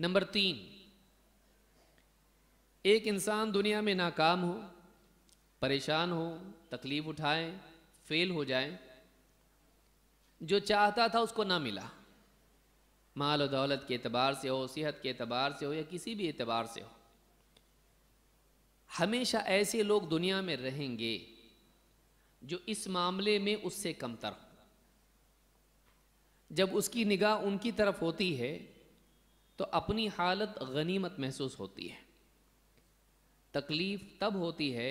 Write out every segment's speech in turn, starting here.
number तीन एक इंसान दुनिया में नाकाम हो परेशान हो तकलीफ उठाए फेल हो जाए जो चाहता था उसको ना मिला माल और दौलत के अतबार से हो सेहत के अतबार से हो या किसी भी एतबार से हो हमेशा ऐसे लोग दुनिया में रहेंगे जो इस मामले में उससे कमतर हो जब उसकी निगाह उनकी तरफ होती है तो अपनी हालत गनीमत महसूस होती है तकलीफ़ तब होती है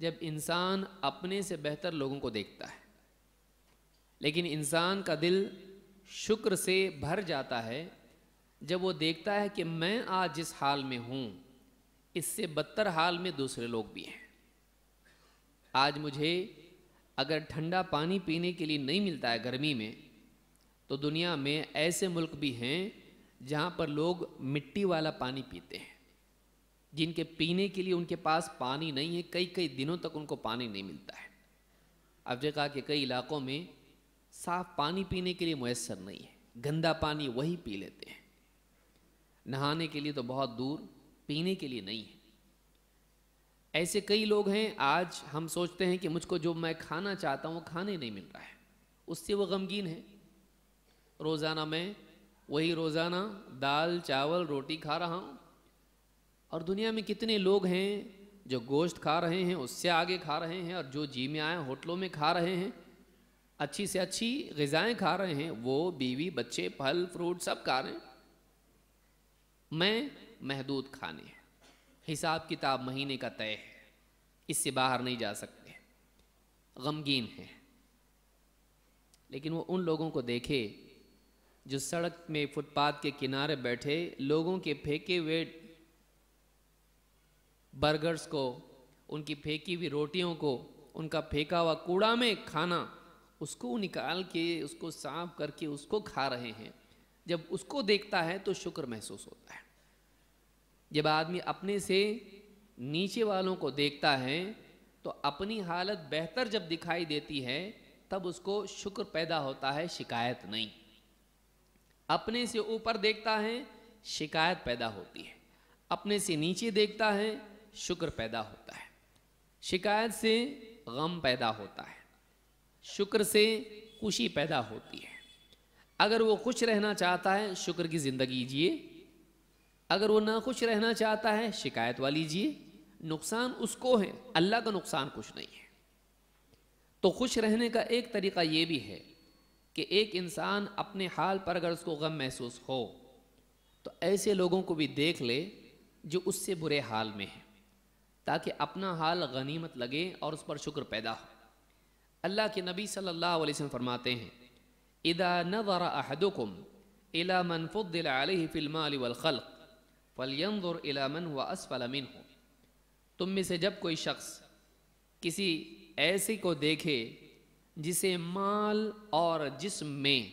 जब इंसान अपने से बेहतर लोगों को देखता है लेकिन इंसान का दिल शुक्र से भर जाता है जब वो देखता है कि मैं आज जिस हाल में हूँ इससे बदतर हाल में दूसरे लोग भी हैं आज मुझे अगर ठंडा पानी पीने के लिए नहीं मिलता है गर्मी में तो दुनिया में ऐसे मुल्क भी हैं जहाँ पर लोग मिट्टी वाला पानी पीते हैं जिनके पीने के लिए उनके पास पानी नहीं है कई कई दिनों तक उनको पानी नहीं मिलता है अब जगह कहा कि कई इलाकों में साफ पानी पीने के लिए मैसर नहीं है गंदा पानी वही पी लेते हैं नहाने के लिए तो बहुत दूर पीने के लिए नहीं है ऐसे कई लोग हैं आज हम सोचते हैं कि मुझको जो मैं खाना चाहता हूँ वो खाने नहीं मिल रहा है उससे वो गमगीन है रोज़ाना मैं वही रोज़ाना दाल चावल रोटी खा रहा हूँ और दुनिया में कितने लोग हैं जो गोश्त खा रहे हैं उससे आगे खा रहे हैं और जो जी में आए होटलों में खा रहे हैं अच्छी से अच्छी गज़ाएँ खा रहे हैं वो बीवी बच्चे फल फ्रूट सब खा रहे हैं मैं महदूद खाने हिसाब किताब महीने का तय है इससे बाहर नहीं जा सकते गमगीन है लेकिन वो उन लोगों को देखे जो सड़क में फुटपाथ के किनारे बैठे लोगों के फेंके हुए बर्गर्स को उनकी फेंकी हुई रोटियों को उनका फेंका हुआ कूड़ा में खाना उसको निकाल के उसको साफ करके उसको खा रहे हैं जब उसको देखता है तो शुक्र महसूस होता है जब आदमी अपने से नीचे वालों को देखता है तो अपनी हालत बेहतर जब दिखाई देती है तब उसको शुक्र पैदा होता है शिकायत नहीं अपने से ऊपर देखता है शिकायत पैदा होती है अपने से नीचे देखता है शुक्र पैदा होता है शिकायत से गम पैदा होता है शुक्र से खुशी पैदा होती है अगर वो खुश रहना चाहता है शुक्र की ज़िंदगी जिए अगर वो ना खुश रहना चाहता है शिकायत वाली जिए नुकसान उसको है अल्लाह का नुकसान कुछ नहीं है तो खुश रहने का एक तरीका ये भी है कि एक इंसान अपने हाल पर अगर उसको गम महसूस हो तो ऐसे लोगों को भी देख ले जो उससे बुरे हाल में हैं ताकि अपना हाल गनीमत लगे और उस पर शुक्र पैदा हो अल्लाह के नबी सल्लल्लाहु अलैहि वसल्लम फरमाते हैं इदा नज़र अहदुकुम इला मन फुद्दिल अलैहि फिल माल वल खल्क फलयंजुर इला मन हुआ असफल मिनहु हो तुम में से जब कोई शख्स किसी ऐसे को देखे जिसे माल और जिस्म में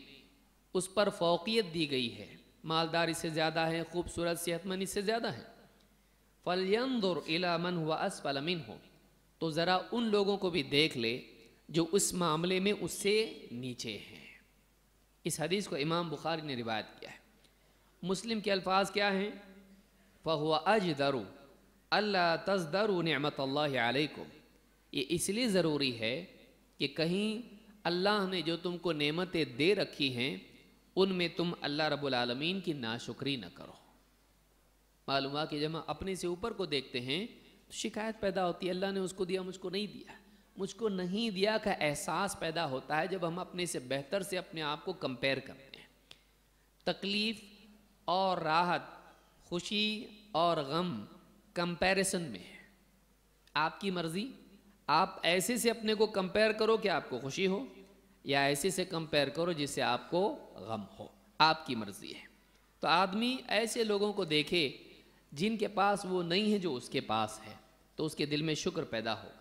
उस पर फोकियत दी गई है मालदार इससे ज़्यादा है खूबसूरत सेहतमंद इससे ज़्यादा है फलयंदर इलामन हुआ असफलमिन हो तो ज़रा उन लोगों को भी देख ले जो उस मामले में उससे नीचे हैं इस हदीस को इमाम बुखारी ने रिवायत किया है मुस्लिम के अल्फाज क्या हैं फ़हुआ अज दरु अल्ला दरु नमत ये इसलिए ज़रूरी है कि कहीं अल्लाह ने जो तुमको नेमतें दे रखी हैं उनमें तुम अल्लाह रब्बुल आलमीन की नाशुक्री ना करो मालूम हुआ कि जब हम अपने से ऊपर को देखते हैं तो शिकायत पैदा होती है अल्लाह ने उसको दिया मुझको नहीं दिया मुझको नहीं दिया का एहसास पैदा होता है जब हम अपने से बेहतर से अपने आप को कंपेयर करते हैं तकलीफ़ और राहत खुशी और गम कंपैरिजन में है आपकी मर्ज़ी आप ऐसे से अपने को कंपेयर करो कि आपको खुशी हो या ऐसे से कंपेयर करो जिससे आपको गम हो आपकी मर्जी है तो आदमी ऐसे लोगों को देखे जिनके पास वो नहीं है जो उसके पास है तो उसके दिल में शुक्र पैदा होगा